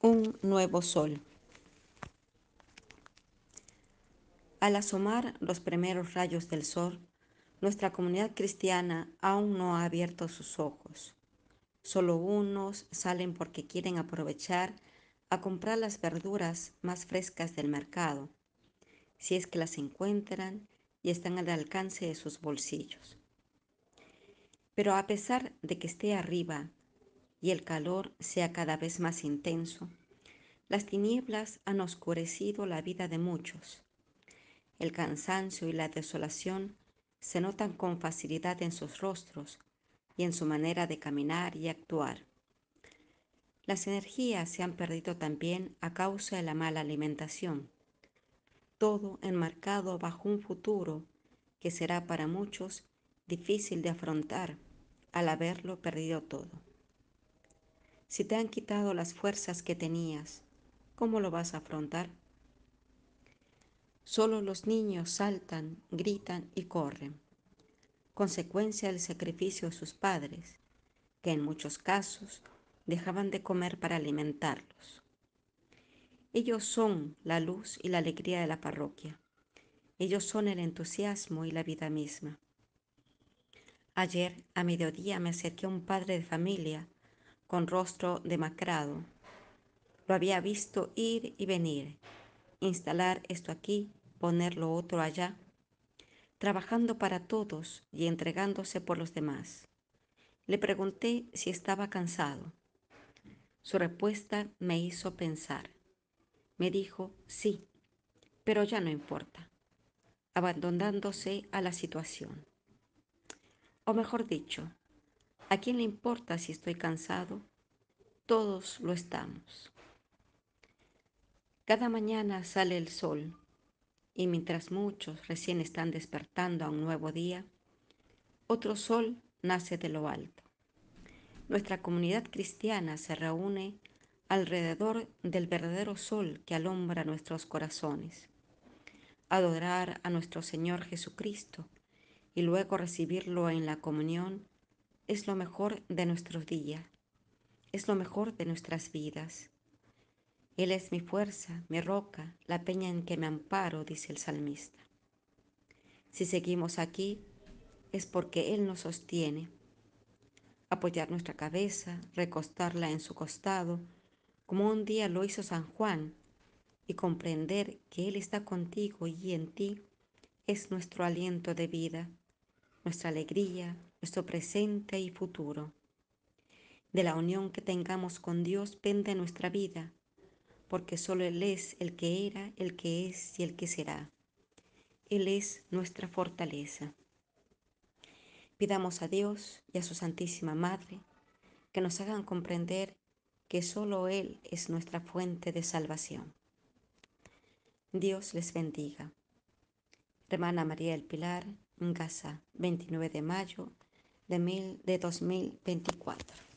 un nuevo sol. Al asomar los primeros rayos del sol, nuestra comunidad cristiana aún no ha abierto sus ojos. Solo unos salen porque quieren aprovechar a comprar las verduras más frescas del mercado, si es que las encuentran y están al alcance de sus bolsillos. Pero a pesar de que esté arriba y el calor sea cada vez más intenso. Las tinieblas han oscurecido la vida de muchos. El cansancio y la desolación se notan con facilidad en sus rostros y en su manera de caminar y actuar. Las energías se han perdido también a causa de la mala alimentación, todo enmarcado bajo un futuro que será para muchos difícil de afrontar al haberlo perdido todo. Si te han quitado las fuerzas que tenías, ¿cómo lo vas a afrontar? Solo los niños saltan, gritan y corren, consecuencia del sacrificio de sus padres, que en muchos casos dejaban de comer para alimentarlos. Ellos son la luz y la alegría de la parroquia. Ellos son el entusiasmo y la vida misma. Ayer a mediodía me acerqué a un padre de familia con rostro demacrado. Lo había visto ir y venir, instalar esto aquí, poner lo otro allá, trabajando para todos y entregándose por los demás. Le pregunté si estaba cansado. Su respuesta me hizo pensar. Me dijo, sí, pero ya no importa, abandonándose a la situación. O mejor dicho, ¿A quién le importa si estoy cansado? Todos lo estamos. Cada mañana sale el sol y mientras muchos recién están despertando a un nuevo día, otro sol nace de lo alto. Nuestra comunidad cristiana se reúne alrededor del verdadero sol que alumbra nuestros corazones. Adorar a nuestro Señor Jesucristo y luego recibirlo en la comunión es lo mejor de nuestros días, es lo mejor de nuestras vidas. Él es mi fuerza, mi roca, la peña en que me amparo, dice el salmista. Si seguimos aquí, es porque Él nos sostiene. Apoyar nuestra cabeza, recostarla en su costado, como un día lo hizo San Juan, y comprender que Él está contigo y en ti, es nuestro aliento de vida, nuestra alegría, nuestro presente y futuro. De la unión que tengamos con Dios pende nuestra vida, porque solo Él es el que era, el que es y el que será. Él es nuestra fortaleza. Pidamos a Dios y a su Santísima Madre que nos hagan comprender que solo Él es nuestra fuente de salvación. Dios les bendiga. Hermana María del Pilar, Gaza, 29 de mayo de, mil, de 2024.